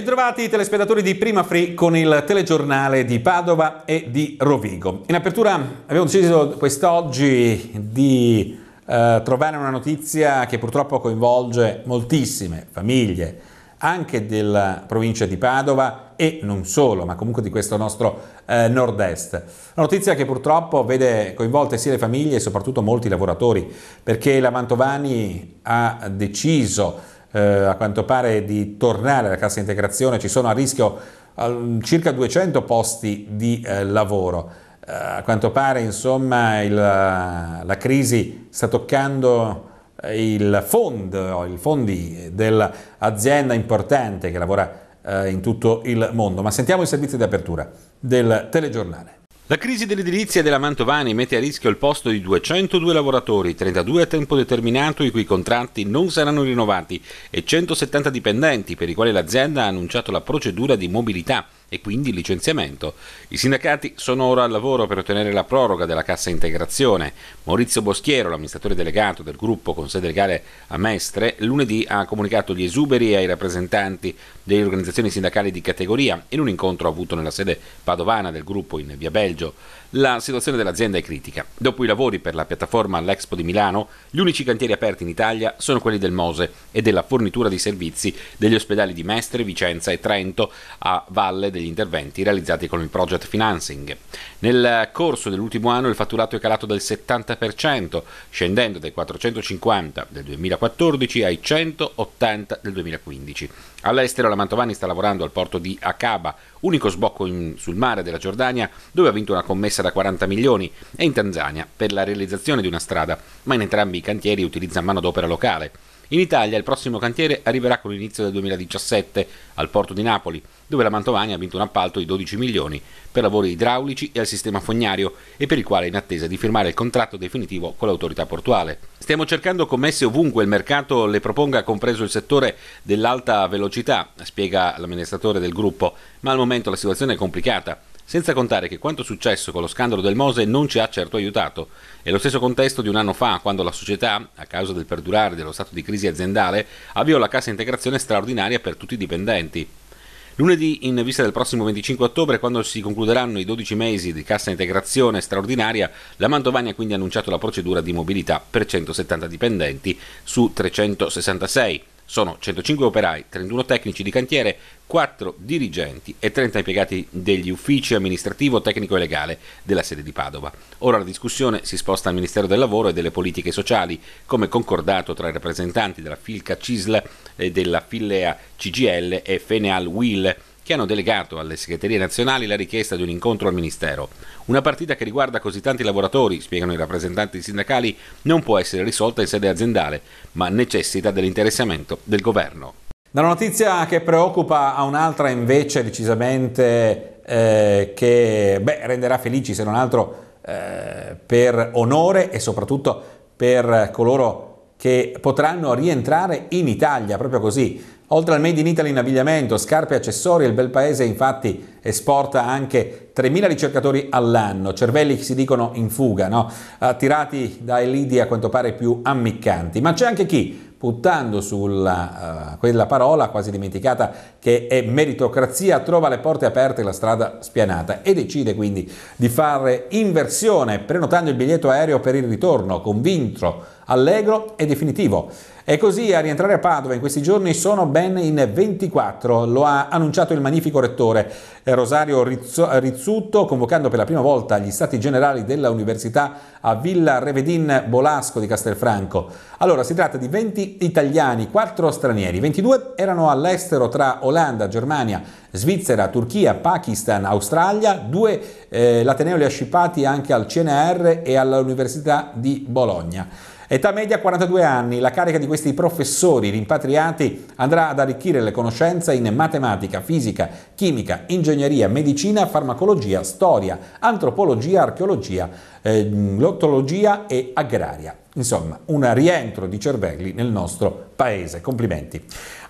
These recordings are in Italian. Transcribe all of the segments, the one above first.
Bentrovati telespettatori di Prima Free con il telegiornale di Padova e di Rovigo. In apertura abbiamo deciso quest'oggi di eh, trovare una notizia che purtroppo coinvolge moltissime famiglie anche della provincia di Padova e non solo, ma comunque di questo nostro eh, nord-est. Una notizia che purtroppo vede coinvolte sia le famiglie e soprattutto molti lavoratori, perché la Mantovani ha deciso eh, a quanto pare di tornare alla cassa integrazione, ci sono a rischio eh, circa 200 posti di eh, lavoro. Eh, a quanto pare insomma il, eh, la crisi sta toccando eh, il fondo, i fondi dell'azienda importante che lavora in tutto il mondo. Ma sentiamo i servizi di apertura del telegiornale. La crisi dell'edilizia della Mantovani mette a rischio il posto di 202 lavoratori, 32 a tempo determinato i cui contratti non saranno rinnovati e 170 dipendenti per i quali l'azienda ha annunciato la procedura di mobilità e quindi licenziamento. I sindacati sono ora al lavoro per ottenere la proroga della cassa integrazione. Maurizio Boschiero, l'amministratore delegato del gruppo con sede legale a Mestre, lunedì ha comunicato gli esuberi ai rappresentanti delle organizzazioni sindacali di categoria in un incontro avuto nella sede padovana del gruppo in via Belgio. La situazione dell'azienda è critica. Dopo i lavori per la piattaforma all'Expo di Milano, gli unici cantieri aperti in Italia sono quelli del Mose e della fornitura di servizi degli ospedali di Mestre, Vicenza e Trento a valle degli interventi realizzati con il project financing. Nel corso dell'ultimo anno il fatturato è calato del 70%, scendendo dai 450 del 2014 ai 180 del 2015. All'estero la Mantovani sta lavorando al porto di Aqaba, unico sbocco in, sul mare della Giordania dove ha vinto una commessa da 40 milioni, e in Tanzania per la realizzazione di una strada, ma in entrambi i cantieri utilizza manodopera locale. In Italia il prossimo cantiere arriverà con l'inizio del 2017 al porto di Napoli, dove la Mantovani ha vinto un appalto di 12 milioni per lavori idraulici e al sistema fognario e per il quale è in attesa di firmare il contratto definitivo con l'autorità portuale. Stiamo cercando commesse ovunque il mercato le proponga, compreso il settore dell'alta velocità, spiega l'amministratore del gruppo, ma al momento la situazione è complicata. Senza contare che quanto successo con lo scandalo del Mose non ci ha certo aiutato. È lo stesso contesto di un anno fa, quando la società, a causa del perdurare dello stato di crisi aziendale, avviò la cassa integrazione straordinaria per tutti i dipendenti. Lunedì, in vista del prossimo 25 ottobre, quando si concluderanno i 12 mesi di cassa integrazione straordinaria, la Mantovani ha quindi annunciato la procedura di mobilità per 170 dipendenti su 366 sono 105 operai, 31 tecnici di cantiere, 4 dirigenti e 30 impiegati degli uffici amministrativo, tecnico e legale della sede di Padova. Ora la discussione si sposta al Ministero del Lavoro e delle Politiche Sociali, come concordato tra i rappresentanti della Filca CISL e della Fillea CGL e Feneal WIL che hanno delegato alle segreterie nazionali la richiesta di un incontro al Ministero. Una partita che riguarda così tanti lavoratori, spiegano i rappresentanti sindacali, non può essere risolta in sede aziendale, ma necessita dell'interessamento del governo. Da una notizia che preoccupa a un'altra invece decisamente eh, che beh, renderà felici se non altro eh, per onore e soprattutto per coloro che potranno rientrare in Italia, proprio così. Oltre al Made in Italy in abbigliamento, scarpe e accessori, il bel paese infatti esporta anche 3.000 ricercatori all'anno, cervelli che si dicono in fuga, no? attirati dai lidi a quanto pare più ammiccanti. Ma c'è anche chi, puntando sulla uh, quella parola quasi dimenticata che è meritocrazia, trova le porte aperte e la strada spianata e decide quindi di fare inversione prenotando il biglietto aereo per il ritorno, convinto allegro e definitivo. E così a rientrare a Padova in questi giorni sono ben in 24, lo ha annunciato il magnifico rettore eh, Rosario Rizzutto, convocando per la prima volta gli stati generali dell'università a Villa Revedin Bolasco di Castelfranco. Allora, si tratta di 20 italiani, 4 stranieri, 22 erano all'estero tra Olanda, Germania, Svizzera, Turchia, Pakistan, Australia, 2 eh, l'ateneo li ha scippati anche al CNR e all'Università di Bologna. Età media 42 anni, la carica di questi professori rimpatriati andrà ad arricchire le conoscenze in matematica, fisica, chimica, ingegneria, medicina, farmacologia, storia, antropologia, archeologia, eh, lottologia e agraria. Insomma, un rientro di cervelli nel nostro paese. Complimenti.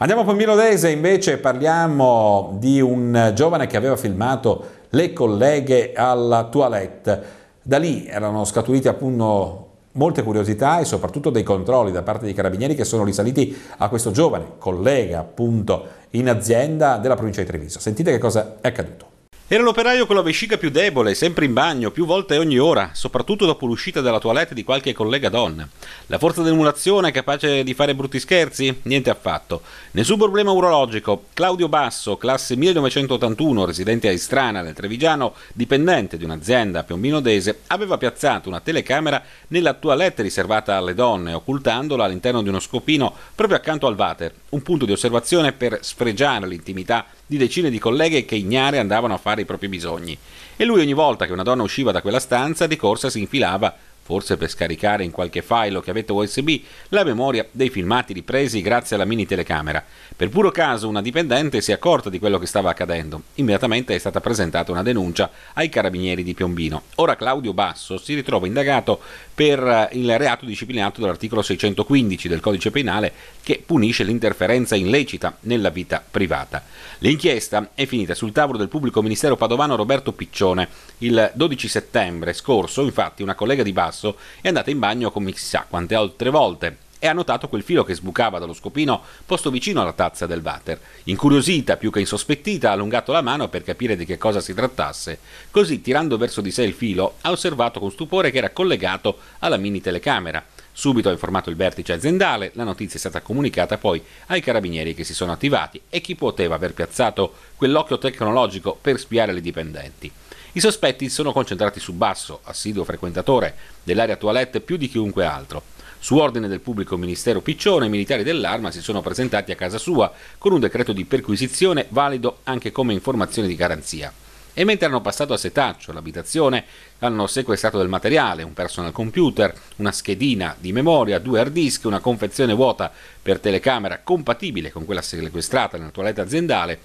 Andiamo a Pomirodese, invece parliamo di un giovane che aveva filmato le colleghe alla toilette. Da lì erano scaturiti appunto molte curiosità e soprattutto dei controlli da parte dei carabinieri che sono risaliti a questo giovane collega appunto in azienda della provincia di Treviso. Sentite che cosa è accaduto. Era l'operaio con la vescica più debole, sempre in bagno, più volte ogni ora, soprattutto dopo l'uscita dalla toilette di qualche collega donna. La forza dell'emulazione capace di fare brutti scherzi? Niente affatto. Nessun problema urologico. Claudio Basso, classe 1981, residente a Istrana nel Trevigiano, dipendente di un'azienda piombinodese, aveva piazzato una telecamera nella toilette riservata alle donne, occultandola all'interno di uno scopino proprio accanto al water, un punto di osservazione per sfregiare l'intimità di decine di colleghe che ignare andavano a fare i propri bisogni. E lui ogni volta che una donna usciva da quella stanza di corsa si infilava forse per scaricare in qualche file o chiavetta USB la memoria dei filmati ripresi grazie alla mini telecamera. Per puro caso una dipendente si è accorta di quello che stava accadendo. Immediatamente è stata presentata una denuncia ai carabinieri di Piombino. Ora Claudio Basso si ritrova indagato per eh, il reato disciplinato dall'articolo 615 del codice penale che punisce l'interferenza illecita nella vita privata. L'inchiesta è finita sul tavolo del pubblico ministero padovano Roberto Piccione. Il 12 settembre scorso, infatti, una collega di Basso basso è andata in bagno come chissà quante altre volte e ha notato quel filo che sbucava dallo scopino posto vicino alla tazza del water. Incuriosita più che insospettita, ha allungato la mano per capire di che cosa si trattasse. Così, tirando verso di sé il filo, ha osservato con stupore che era collegato alla mini telecamera. Subito ha informato il vertice aziendale, la notizia è stata comunicata poi ai carabinieri che si sono attivati e chi poteva aver piazzato quell'occhio tecnologico per spiare le dipendenti. I sospetti sono concentrati su Basso, assiduo frequentatore dell'area toilette più di chiunque altro. Su ordine del pubblico ministero Piccione, i militari dell'arma si sono presentati a casa sua con un decreto di perquisizione valido anche come informazione di garanzia. E mentre hanno passato a setaccio l'abitazione, hanno sequestrato del materiale, un personal computer, una schedina di memoria, due hard disk, una confezione vuota per telecamera compatibile con quella sequestrata nella toilette aziendale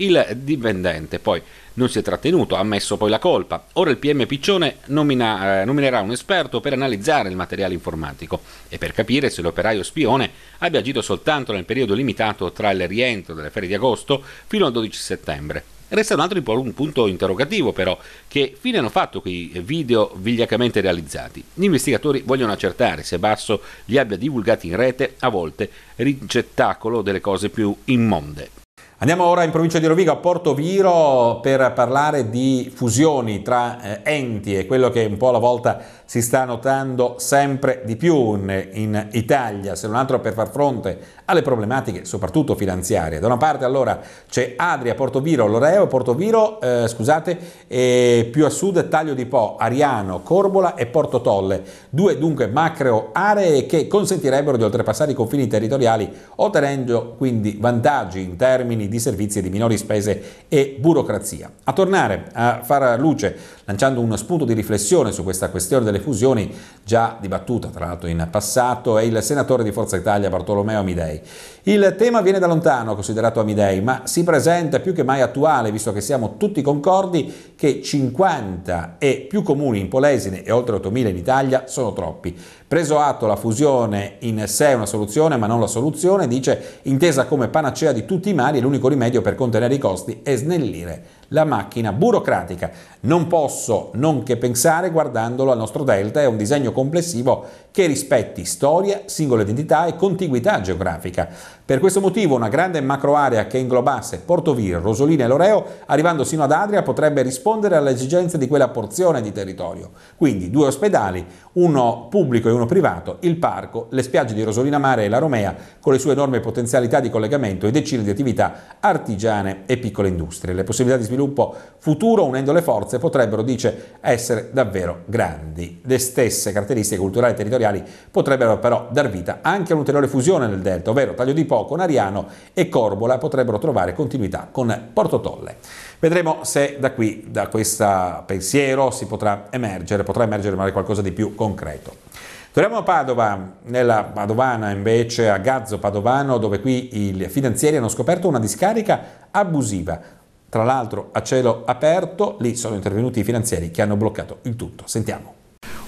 il dipendente poi non si è trattenuto, ha ammesso poi la colpa. Ora il PM Piccione nomina, eh, nominerà un esperto per analizzare il materiale informatico e per capire se l'operaio spione abbia agito soltanto nel periodo limitato tra il rientro delle ferie di agosto fino al 12 settembre. Resta un altro un punto interrogativo però, che fine hanno fatto quei video vigliacamente realizzati. Gli investigatori vogliono accertare se Basso li abbia divulgati in rete, a volte ricettacolo delle cose più immonde. Andiamo ora in provincia di Rovigo a Porto Viro per parlare di fusioni tra eh, enti e quello che un po' alla volta si sta notando sempre di più in, in Italia, se non altro per far fronte alle problematiche soprattutto finanziarie. Da una parte allora c'è Adria, Portoviro, Loreo, Portoviro, eh, scusate, e più a sud Taglio di Po, Ariano, Corbola e Porto Tolle, due dunque macro aree che consentirebbero di oltrepassare i confini territoriali ottenendo quindi vantaggi in termini di servizi e di minori spese e burocrazia. A tornare a far luce, lanciando uno spunto di riflessione su questa questione delle delle fusioni già dibattuta tra l'altro in passato, è il senatore di Forza Italia Bartolomeo Amidei. Il tema viene da lontano, considerato Amidei, ma si presenta più che mai attuale, visto che siamo tutti concordi che 50 e più comuni in Polesine e oltre 8.000 in Italia sono troppi. Preso atto la fusione in sé è una soluzione ma non la soluzione, dice intesa come panacea di tutti i mali è l'unico rimedio per contenere i costi e snellire la macchina burocratica. Non posso non che pensare guardandolo al nostro delta è un disegno complessivo che rispetti storia, singola identità e contiguità geografica. Per questo motivo una grande macroarea che inglobasse Portovir, Rosolina e Loreo, arrivando sino ad Adria, potrebbe rispondere alle esigenze di quella porzione di territorio. Quindi due ospedali, uno pubblico e uno condono privato, il parco, le spiagge di Rosolina Mare e la Romea, con le sue enorme potenzialità di collegamento e decine di attività artigiane e piccole industrie. Le possibilità di sviluppo futuro, unendo le forze, potrebbero, dice, essere davvero grandi. Le stesse caratteristiche culturali e territoriali potrebbero però dar vita anche a un'ulteriore fusione nel delta, ovvero Taglio di con Ariano e Corbola potrebbero trovare continuità con Portotolle. Vedremo se da qui, da questo pensiero, si potrà emergere, potrà emergere magari qualcosa di più concreto. Torniamo a Padova, nella Padovana invece, a Gazzo Padovano, dove qui i finanzieri hanno scoperto una discarica abusiva. Tra l'altro a cielo aperto, lì sono intervenuti i finanzieri che hanno bloccato il tutto. Sentiamo.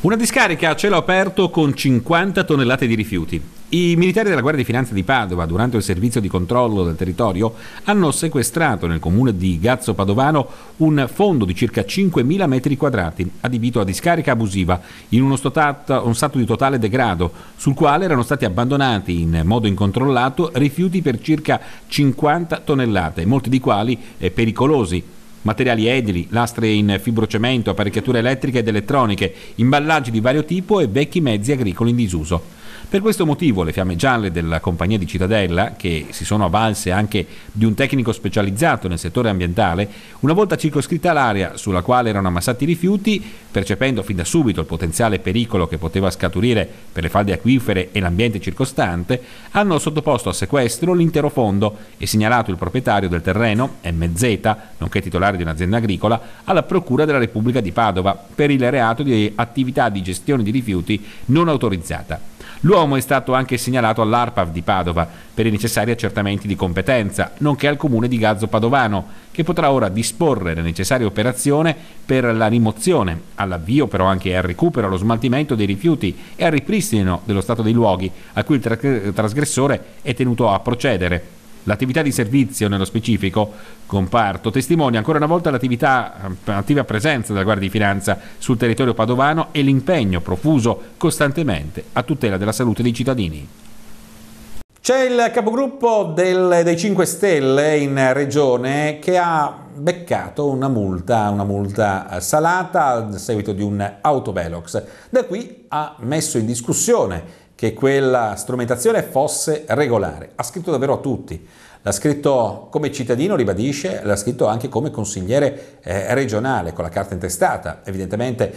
Una discarica a cielo aperto con 50 tonnellate di rifiuti. I militari della Guardia di Finanza di Padova, durante il servizio di controllo del territorio, hanno sequestrato nel comune di Gazzo Padovano un fondo di circa 5.000 metri quadrati, adibito a discarica abusiva, in uno stato di totale degrado, sul quale erano stati abbandonati in modo incontrollato rifiuti per circa 50 tonnellate, molti di quali eh, pericolosi, materiali edili, lastre in fibrocemento, apparecchiature elettriche ed elettroniche, imballaggi di vario tipo e vecchi mezzi agricoli in disuso. Per questo motivo le fiamme gialle della compagnia di Cittadella, che si sono avvalse anche di un tecnico specializzato nel settore ambientale, una volta circoscritta l'area sulla quale erano ammassati i rifiuti, percependo fin da subito il potenziale pericolo che poteva scaturire per le falde acquifere e l'ambiente circostante, hanno sottoposto a sequestro l'intero fondo e segnalato il proprietario del terreno, MZ, nonché titolare di un'azienda agricola, alla Procura della Repubblica di Padova per il reato di attività di gestione di rifiuti non autorizzata. L'uomo è stato anche segnalato all'ARPAV di Padova per i necessari accertamenti di competenza, nonché al comune di Gazzo Padovano, che potrà ora disporre la necessaria operazione per la rimozione, all'avvio però anche al recupero, allo smaltimento dei rifiuti e al ripristino dello stato dei luoghi a cui il trasgressore è tenuto a procedere L'attività di servizio, nello specifico comparto, testimonia ancora una volta l'attiva eh, presenza della Guardia di Finanza sul territorio padovano e l'impegno profuso costantemente a tutela della salute dei cittadini. C'è il capogruppo del, dei 5 Stelle in regione che ha beccato una multa, una multa eh, salata a seguito di un autovelox. Da qui ha messo in discussione che quella strumentazione fosse regolare. Ha scritto davvero a tutti. L'ha scritto come cittadino, ribadisce, l'ha scritto anche come consigliere eh, regionale, con la carta intestata, evidentemente,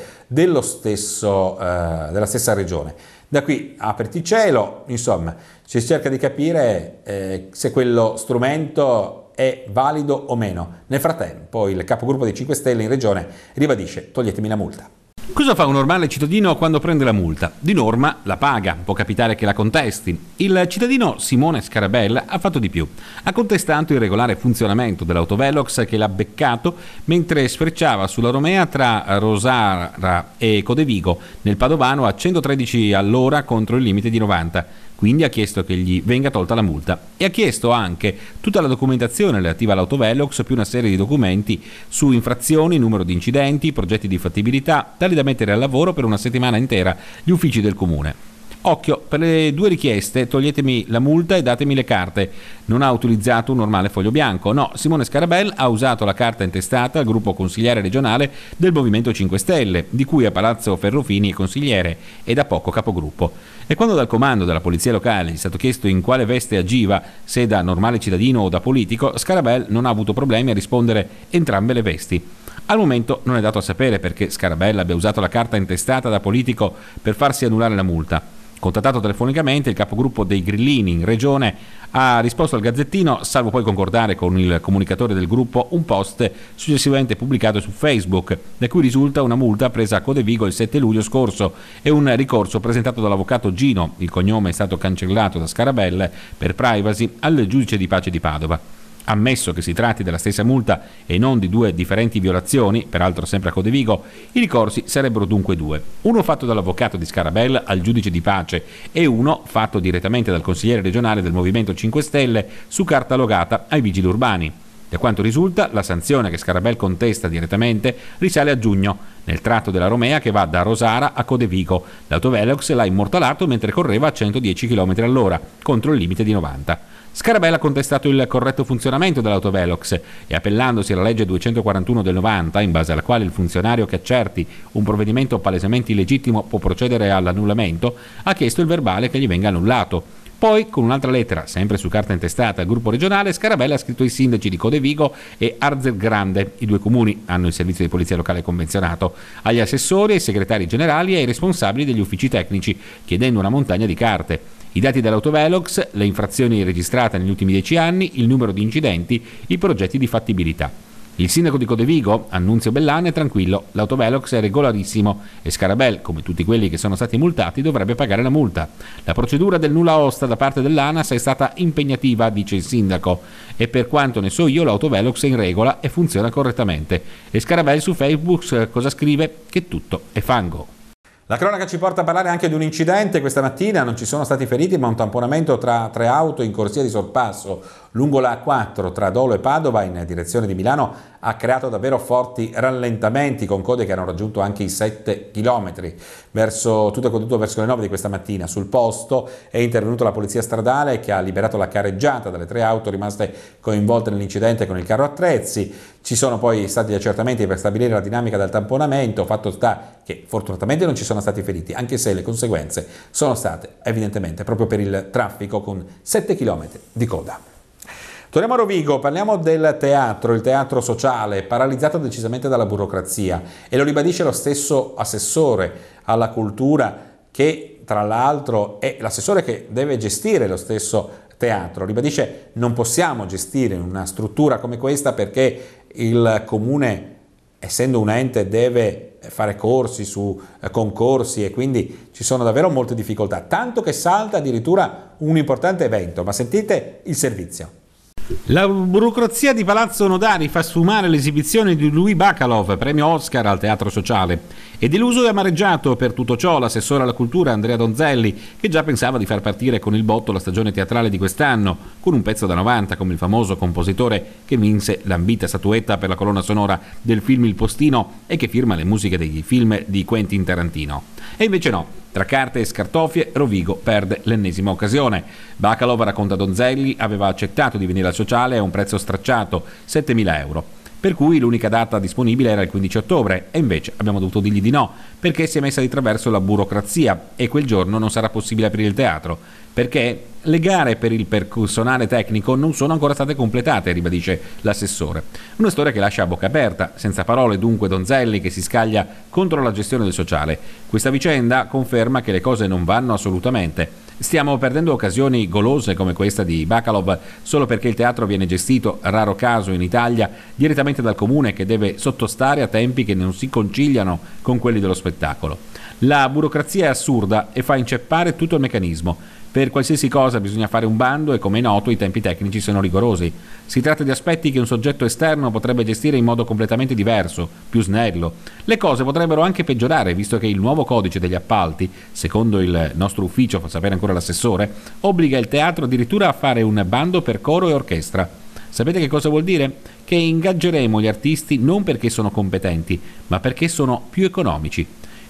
stesso, eh, della stessa regione. Da qui aperti cielo, insomma, si cerca di capire eh, se quello strumento è valido o meno. Nel frattempo il capogruppo dei 5 Stelle in regione ribadisce toglietemi la multa. Cosa fa un normale cittadino quando prende la multa? Di norma la paga, può capitare che la contesti. Il cittadino Simone Scarabella ha fatto di più. Ha contestato il regolare funzionamento dell'autovelox che l'ha beccato mentre sfrecciava sulla Romea tra Rosara e Codevigo nel Padovano a 113 all'ora contro il limite di 90 quindi ha chiesto che gli venga tolta la multa e ha chiesto anche tutta la documentazione relativa all'autovelox più una serie di documenti su infrazioni, numero di incidenti, progetti di fattibilità, tali da mettere al lavoro per una settimana intera gli uffici del comune. Occhio, per le due richieste toglietemi la multa e datemi le carte. Non ha utilizzato un normale foglio bianco. No, Simone Scarabell ha usato la carta intestata al gruppo consigliere regionale del Movimento 5 Stelle, di cui a Palazzo Ferrofini è consigliere e da poco capogruppo. E quando dal comando della polizia locale gli è stato chiesto in quale veste agiva, se da normale cittadino o da politico, Scarabell non ha avuto problemi a rispondere entrambe le vesti. Al momento non è dato a sapere perché Scarabella abbia usato la carta intestata da politico per farsi annullare la multa. Contattato telefonicamente, il capogruppo dei Grillini in regione ha risposto al Gazzettino, salvo poi concordare con il comunicatore del gruppo un post successivamente pubblicato su Facebook, da cui risulta una multa presa a Codevigo il 7 luglio scorso e un ricorso presentato dall'avvocato Gino, il cognome è stato cancellato da Scarabelle per privacy, al giudice di pace di Padova. Ammesso che si tratti della stessa multa e non di due differenti violazioni, peraltro sempre a Codevigo, i ricorsi sarebbero dunque due. Uno fatto dall'avvocato di Scarabella al giudice di pace e uno fatto direttamente dal consigliere regionale del Movimento 5 Stelle su carta logata ai vigili urbani. Da quanto risulta, la sanzione che Scarabel contesta direttamente risale a giugno, nel tratto della Romea che va da Rosara a Codevico. L'autovelox l'ha immortalato mentre correva a 110 km all'ora, contro il limite di 90. Scarabella ha contestato il corretto funzionamento dell'autovelox e appellandosi alla legge 241 del 90, in base alla quale il funzionario che accerti un provvedimento palesemente illegittimo può procedere all'annullamento, ha chiesto il verbale che gli venga annullato. Poi, con un'altra lettera, sempre su carta intestata al gruppo regionale, Scarabella ha scritto ai sindaci di Codevigo e Arzelgrande. I due comuni hanno il servizio di polizia locale convenzionato, agli assessori, ai segretari generali e ai responsabili degli uffici tecnici, chiedendo una montagna di carte i dati dell'autovelox, le infrazioni registrate negli ultimi dieci anni, il numero di incidenti, i progetti di fattibilità. Il sindaco di Codevigo, Annunzio Bellane, è tranquillo, l'autovelox è regolarissimo e Scarabel, come tutti quelli che sono stati multati, dovrebbe pagare la multa. La procedura del nulla osta da parte dell'ANAS è stata impegnativa, dice il sindaco, e per quanto ne so io l'autovelox è in regola e funziona correttamente. E Scarabel su Facebook eh, cosa scrive? Che tutto è fango. La cronaca ci porta a parlare anche di un incidente questa mattina, non ci sono stati feriti ma un tamponamento tra tre auto in corsia di sorpasso lungo la A4 tra Dolo e Padova in direzione di Milano ha creato davvero forti rallentamenti con code che hanno raggiunto anche i 7 km. Verso, tutto è contenuto verso le 9 di questa mattina. Sul posto è intervenuta la polizia stradale che ha liberato la careggiata dalle tre auto rimaste coinvolte nell'incidente con il carro attrezzi. Ci sono poi stati gli accertamenti per stabilire la dinamica del tamponamento, fatto sta che fortunatamente non ci sono stati feriti, anche se le conseguenze sono state evidentemente proprio per il traffico con 7 km di coda. Torniamo a Rovigo, parliamo del teatro, il teatro sociale, paralizzato decisamente dalla burocrazia e lo ribadisce lo stesso assessore alla cultura che tra l'altro è l'assessore che deve gestire lo stesso teatro. Ribadisce non possiamo gestire una struttura come questa perché il comune, essendo un ente, deve fare corsi su eh, concorsi e quindi ci sono davvero molte difficoltà, tanto che salta addirittura un importante evento, ma sentite il servizio. La burocrazia di Palazzo Nodari fa sfumare l'esibizione di Louis Bacalov, premio Oscar al teatro sociale. E deluso e amareggiato per tutto ciò l'assessore alla cultura Andrea Donzelli, che già pensava di far partire con il botto la stagione teatrale di quest'anno, con un pezzo da 90 come il famoso compositore che vinse l'ambita statuetta per la colonna sonora del film Il Postino e che firma le musiche dei film di Quentin Tarantino. E invece no, tra carte e scartofie, Rovigo perde l'ennesima occasione. Bacalova racconta Donzelli, aveva accettato di venire al sociale a un prezzo stracciato, 7.000 euro per cui l'unica data disponibile era il 15 ottobre e invece abbiamo dovuto dirgli di no, perché si è messa di traverso la burocrazia e quel giorno non sarà possibile aprire il teatro, perché le gare per il personale tecnico non sono ancora state completate, ribadisce l'assessore. Una storia che lascia a bocca aperta, senza parole dunque Donzelli che si scaglia contro la gestione del sociale. Questa vicenda conferma che le cose non vanno assolutamente. Stiamo perdendo occasioni golose come questa di Bakalov solo perché il teatro viene gestito, raro caso in Italia, direttamente dal comune che deve sottostare a tempi che non si conciliano con quelli dello spettacolo. La burocrazia è assurda e fa inceppare tutto il meccanismo. Per qualsiasi cosa bisogna fare un bando e come è noto i tempi tecnici sono rigorosi. Si tratta di aspetti che un soggetto esterno potrebbe gestire in modo completamente diverso, più snello. Le cose potrebbero anche peggiorare, visto che il nuovo codice degli appalti, secondo il nostro ufficio, fa sapere ancora l'assessore, obbliga il teatro addirittura a fare un bando per coro e orchestra. Sapete che cosa vuol dire? Che ingaggeremo gli artisti non perché sono competenti, ma perché sono più economici.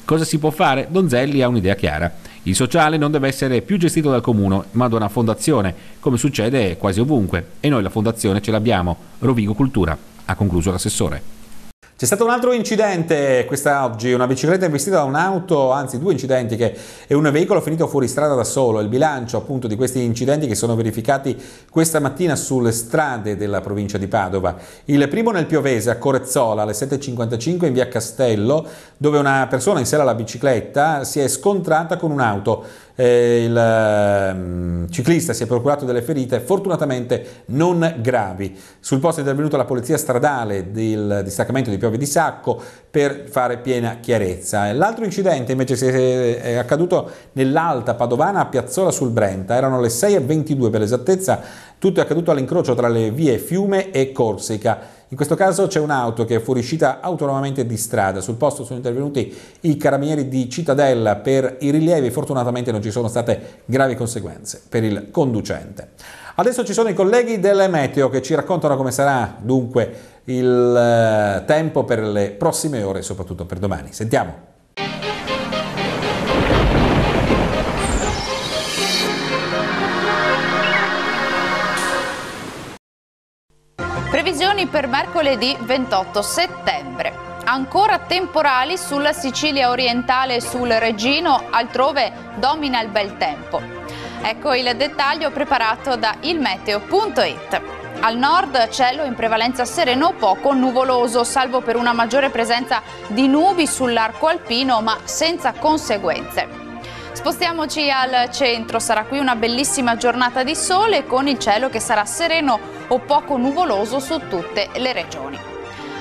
Cosa si può fare? Donzelli ha un'idea chiara. Il sociale non deve essere più gestito dal comune, ma da una fondazione, come succede quasi ovunque, e noi la fondazione ce l'abbiamo, Rovigo Cultura, ha concluso l'assessore. C'è stato un altro incidente questa oggi, una bicicletta investita da un'auto, anzi due incidenti che è un veicolo finito fuori strada da solo. Il bilancio appunto di questi incidenti che sono verificati questa mattina sulle strade della provincia di Padova. Il primo nel Piovese a Corezzola alle 7.55 in via Castello dove una persona in sella alla bicicletta si è scontrata con un'auto eh, il um, ciclista si è procurato delle ferite, fortunatamente non gravi. Sul posto è intervenuta la polizia stradale del distaccamento di Piove di Sacco per fare piena chiarezza. L'altro incidente invece è accaduto nell'Alta Padovana a Piazzola sul Brenta, erano le 6.22 per l'esattezza, tutto è accaduto all'incrocio tra le vie Fiume e Corsica. In questo caso c'è un'auto che è fuoriuscita autonomamente di strada. Sul posto sono intervenuti i carabinieri di Cittadella per i rilievi. Fortunatamente non ci sono state gravi conseguenze per il conducente. Adesso ci sono i colleghi del Meteo che ci raccontano come sarà dunque il eh, tempo per le prossime ore, e soprattutto per domani. Sentiamo. per mercoledì 28 settembre. Ancora temporali sulla Sicilia orientale e sul Regino, altrove domina il bel tempo. Ecco il dettaglio preparato da ilmeteo.it. Al nord cielo in prevalenza sereno o poco nuvoloso, salvo per una maggiore presenza di nubi sull'arco alpino, ma senza conseguenze. Spostiamoci al centro, sarà qui una bellissima giornata di sole con il cielo che sarà sereno o poco nuvoloso su tutte le regioni.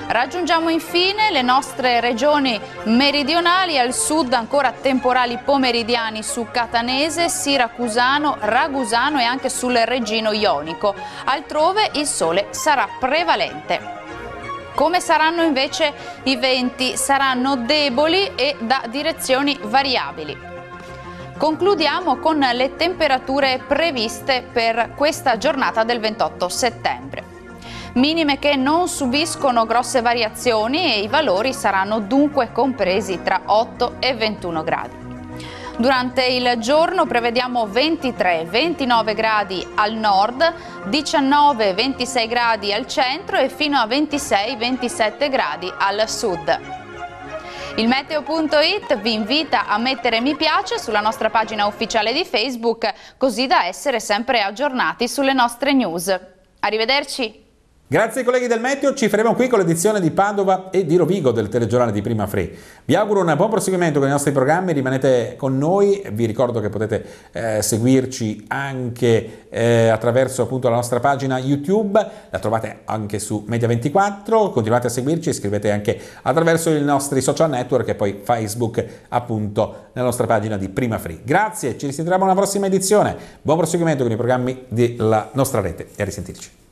Raggiungiamo infine le nostre regioni meridionali, al sud ancora temporali pomeridiani su Catanese, Siracusano, Ragusano e anche sul Regino Ionico. Altrove il sole sarà prevalente. Come saranno invece i venti? Saranno deboli e da direzioni variabili. Concludiamo con le temperature previste per questa giornata del 28 settembre. Minime che non subiscono grosse variazioni e i valori saranno dunque compresi tra 8 e 21 gradi. Durante il giorno prevediamo 23-29 gradi al nord, 19-26 gradi al centro e fino a 26-27 gradi al sud. Il Meteo.it vi invita a mettere mi piace sulla nostra pagina ufficiale di Facebook così da essere sempre aggiornati sulle nostre news. Arrivederci! Grazie ai colleghi del Meteo, ci fermiamo qui con l'edizione di Padova e di Rovigo del telegiornale di Prima Free. Vi auguro un buon proseguimento con i nostri programmi, rimanete con noi, vi ricordo che potete eh, seguirci anche eh, attraverso appunto, la nostra pagina YouTube, la trovate anche su Media24, continuate a seguirci, iscrivete anche attraverso i nostri social network e poi Facebook appunto nella nostra pagina di Prima Free. Grazie, ci risentiamo alla prossima edizione, buon proseguimento con i programmi della nostra rete e a risentirci.